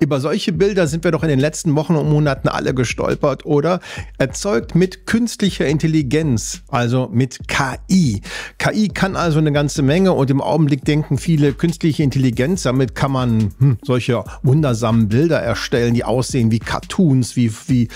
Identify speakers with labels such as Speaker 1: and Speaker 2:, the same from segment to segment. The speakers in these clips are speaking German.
Speaker 1: Über solche Bilder sind wir doch in den letzten Wochen und Monaten alle gestolpert, oder? Erzeugt mit künstlicher Intelligenz, also mit KI. KI kann also eine ganze Menge und im Augenblick denken viele künstliche Intelligenz. Damit kann man hm, solche wundersamen Bilder erstellen, die aussehen wie Cartoons, wie, wie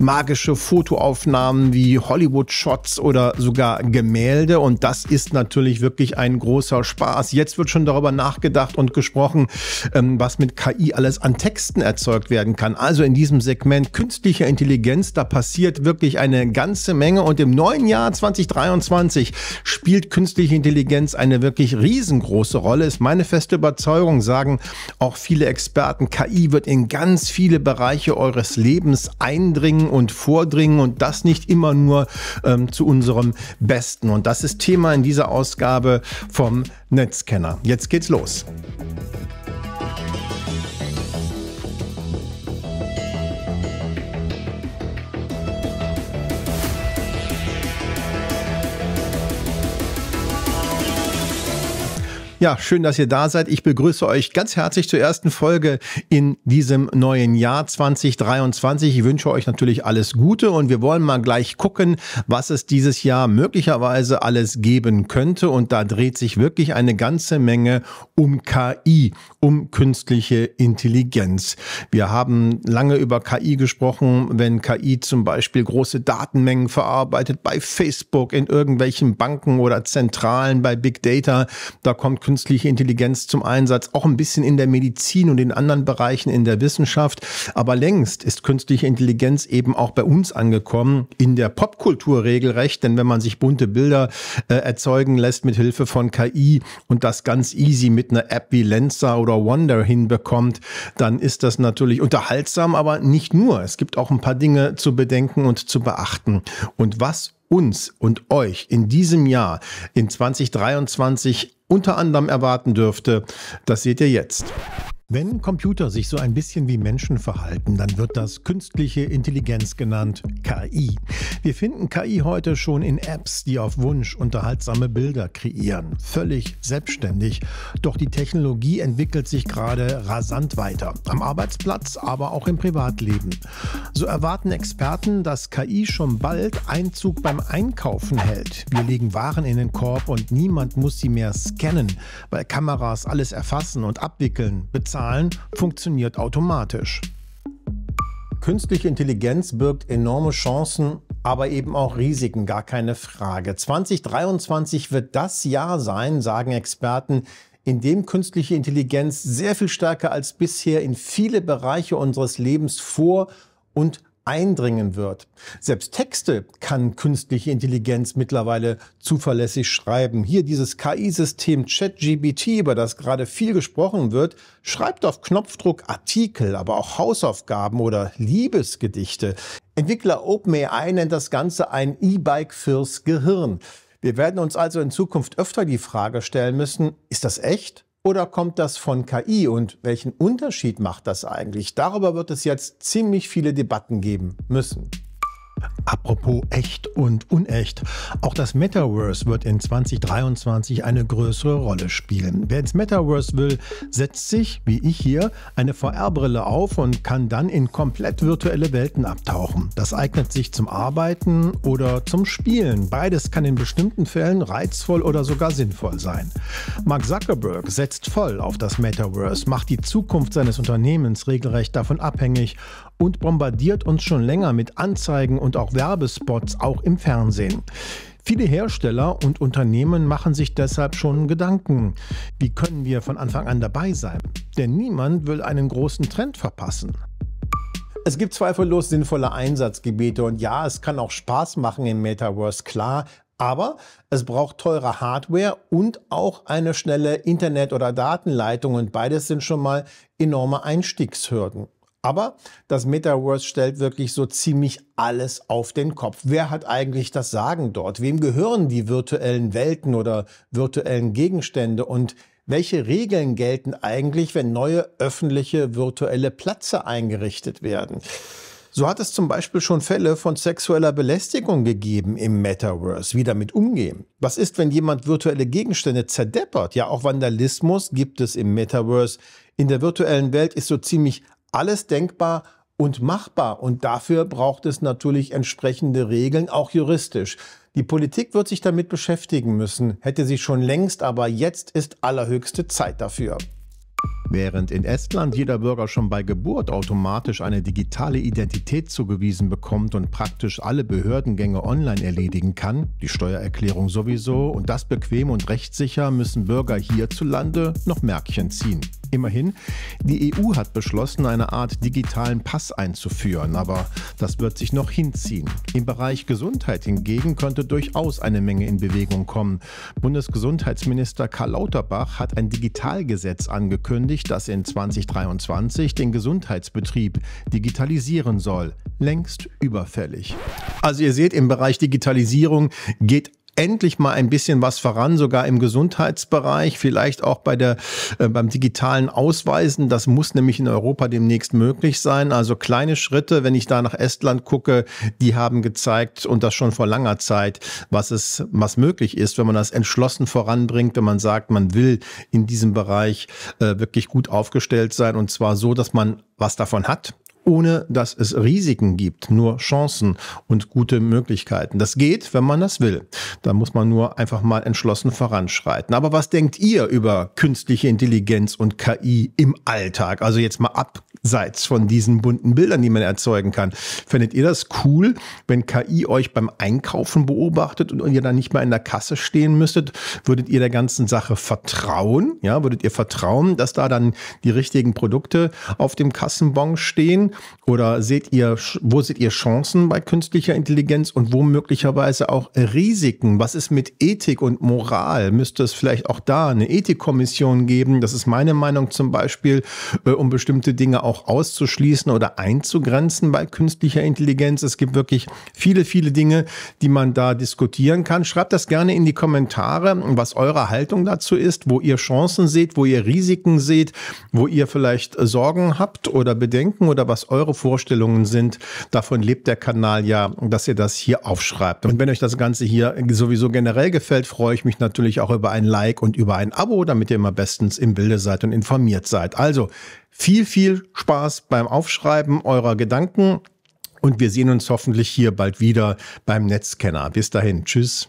Speaker 1: magische Fotoaufnahmen, wie Hollywood-Shots oder sogar Gemälde. Und das ist natürlich wirklich ein großer Spaß. Jetzt wird schon darüber nachgedacht und gesprochen, ähm, was mit KI alles an Texten erzeugt werden kann. Also in diesem Segment künstlicher Intelligenz, da passiert wirklich eine ganze Menge und im neuen Jahr 2023 spielt künstliche Intelligenz eine wirklich riesengroße Rolle, ist meine feste Überzeugung, sagen auch viele Experten. KI wird in ganz viele Bereiche eures Lebens eindringen und vordringen und das nicht immer nur ähm, zu unserem Besten. Und das ist Thema in dieser Ausgabe vom Netzscanner. Jetzt geht's los. Ja, schön, dass ihr da seid. Ich begrüße euch ganz herzlich zur ersten Folge in diesem neuen Jahr 2023. Ich wünsche euch natürlich alles Gute und wir wollen mal gleich gucken, was es dieses Jahr möglicherweise alles geben könnte. Und da dreht sich wirklich eine ganze Menge um KI, um künstliche Intelligenz. Wir haben lange über KI gesprochen, wenn KI zum Beispiel große Datenmengen verarbeitet bei Facebook, in irgendwelchen Banken oder Zentralen, bei Big Data. Da kommt künstliche Intelligenz zum Einsatz, auch ein bisschen in der Medizin und in anderen Bereichen in der Wissenschaft. Aber längst ist künstliche Intelligenz eben auch bei uns angekommen, in der Popkultur regelrecht. Denn wenn man sich bunte Bilder äh, erzeugen lässt mit Hilfe von KI und das ganz easy mit einer App wie Lensa oder Wonder hinbekommt, dann ist das natürlich unterhaltsam, aber nicht nur. Es gibt auch ein paar Dinge zu bedenken und zu beachten. Und was uns und euch in diesem Jahr, in 2023, unter anderem erwarten dürfte, das seht ihr jetzt. Wenn Computer sich so ein bisschen wie Menschen verhalten, dann wird das künstliche Intelligenz genannt, KI. Wir finden KI heute schon in Apps, die auf Wunsch unterhaltsame Bilder kreieren, völlig selbstständig. Doch die Technologie entwickelt sich gerade rasant weiter, am Arbeitsplatz, aber auch im Privatleben. So erwarten Experten, dass KI schon bald Einzug beim Einkaufen hält. Wir legen Waren in den Korb und niemand muss sie mehr scannen, weil Kameras alles erfassen und abwickeln, Zahlen funktioniert automatisch. Künstliche Intelligenz birgt enorme Chancen, aber eben auch Risiken, gar keine Frage. 2023 wird das Jahr sein, sagen Experten, in dem künstliche Intelligenz sehr viel stärker als bisher in viele Bereiche unseres Lebens vor und eindringen wird. Selbst Texte kann künstliche Intelligenz mittlerweile zuverlässig schreiben. Hier dieses KI-System ChatGBT, über das gerade viel gesprochen wird, schreibt auf Knopfdruck Artikel, aber auch Hausaufgaben oder Liebesgedichte. Entwickler OpenAI nennt das Ganze ein E-Bike fürs Gehirn. Wir werden uns also in Zukunft öfter die Frage stellen müssen, ist das echt? oder kommt das von KI und welchen Unterschied macht das eigentlich? Darüber wird es jetzt ziemlich viele Debatten geben müssen. Apropos echt und unecht. Auch das Metaverse wird in 2023 eine größere Rolle spielen. Wer ins Metaverse will, setzt sich, wie ich hier, eine VR-Brille auf und kann dann in komplett virtuelle Welten abtauchen. Das eignet sich zum Arbeiten oder zum Spielen. Beides kann in bestimmten Fällen reizvoll oder sogar sinnvoll sein. Mark Zuckerberg setzt voll auf das Metaverse, macht die Zukunft seines Unternehmens regelrecht davon abhängig und bombardiert uns schon länger mit Anzeigen und und auch Werbespots, auch im Fernsehen. Viele Hersteller und Unternehmen machen sich deshalb schon Gedanken, wie können wir von Anfang an dabei sein? Denn niemand will einen großen Trend verpassen. Es gibt zweifellos sinnvolle Einsatzgebiete und ja, es kann auch Spaß machen im Metaverse, klar, aber es braucht teure Hardware und auch eine schnelle Internet- oder Datenleitung und beides sind schon mal enorme Einstiegshürden. Aber das Metaverse stellt wirklich so ziemlich alles auf den Kopf. Wer hat eigentlich das Sagen dort? Wem gehören die virtuellen Welten oder virtuellen Gegenstände? Und welche Regeln gelten eigentlich, wenn neue öffentliche virtuelle Plätze eingerichtet werden? So hat es zum Beispiel schon Fälle von sexueller Belästigung gegeben im Metaverse. Wie damit umgehen? Was ist, wenn jemand virtuelle Gegenstände zerdeppert? Ja, auch Vandalismus gibt es im Metaverse. In der virtuellen Welt ist so ziemlich alles denkbar und machbar. Und dafür braucht es natürlich entsprechende Regeln, auch juristisch. Die Politik wird sich damit beschäftigen müssen, hätte sie schon längst, aber jetzt ist allerhöchste Zeit dafür. Während in Estland jeder Bürger schon bei Geburt automatisch eine digitale Identität zugewiesen bekommt und praktisch alle Behördengänge online erledigen kann, die Steuererklärung sowieso und das bequem und rechtssicher, müssen Bürger hierzulande noch Märkchen ziehen. Immerhin, die EU hat beschlossen, eine Art digitalen Pass einzuführen, aber das wird sich noch hinziehen. Im Bereich Gesundheit hingegen könnte durchaus eine Menge in Bewegung kommen. Bundesgesundheitsminister Karl Lauterbach hat ein Digitalgesetz angekündigt, das in 2023 den Gesundheitsbetrieb digitalisieren soll. Längst überfällig. Also ihr seht, im Bereich Digitalisierung geht endlich mal ein bisschen was voran, sogar im Gesundheitsbereich, vielleicht auch bei der, äh, beim digitalen Ausweisen. Das muss nämlich in Europa demnächst möglich sein. Also kleine Schritte, wenn ich da nach Estland gucke, die haben gezeigt und das schon vor langer Zeit, was es, was möglich ist, wenn man das entschlossen voranbringt, wenn man sagt, man will in diesem Bereich äh, wirklich gut aufgestellt sein und zwar so, dass man was davon hat ohne dass es Risiken gibt, nur Chancen und gute Möglichkeiten. Das geht, wenn man das will. Da muss man nur einfach mal entschlossen voranschreiten. Aber was denkt ihr über künstliche Intelligenz und KI im Alltag? Also jetzt mal ab abseits von diesen bunten Bildern, die man erzeugen kann. Findet ihr das cool, wenn KI euch beim Einkaufen beobachtet und ihr dann nicht mehr in der Kasse stehen müsstet? Würdet ihr der ganzen Sache vertrauen? Ja, würdet ihr vertrauen, dass da dann die richtigen Produkte auf dem Kassenbon stehen? Oder seht ihr, wo seht ihr Chancen bei künstlicher Intelligenz und wo möglicherweise auch Risiken? Was ist mit Ethik und Moral? Müsste es vielleicht auch da eine Ethikkommission geben? Das ist meine Meinung zum Beispiel, äh, um bestimmte Dinge auch auch auszuschließen oder einzugrenzen bei künstlicher Intelligenz. Es gibt wirklich viele, viele Dinge, die man da diskutieren kann. Schreibt das gerne in die Kommentare, was eure Haltung dazu ist, wo ihr Chancen seht, wo ihr Risiken seht, wo ihr vielleicht Sorgen habt oder Bedenken oder was eure Vorstellungen sind. Davon lebt der Kanal ja, dass ihr das hier aufschreibt. Und wenn euch das Ganze hier sowieso generell gefällt, freue ich mich natürlich auch über ein Like und über ein Abo, damit ihr immer bestens im Bilde seid und informiert seid. Also viel, viel Spaß Spaß beim Aufschreiben eurer Gedanken und wir sehen uns hoffentlich hier bald wieder beim Netzscanner. Bis dahin, tschüss.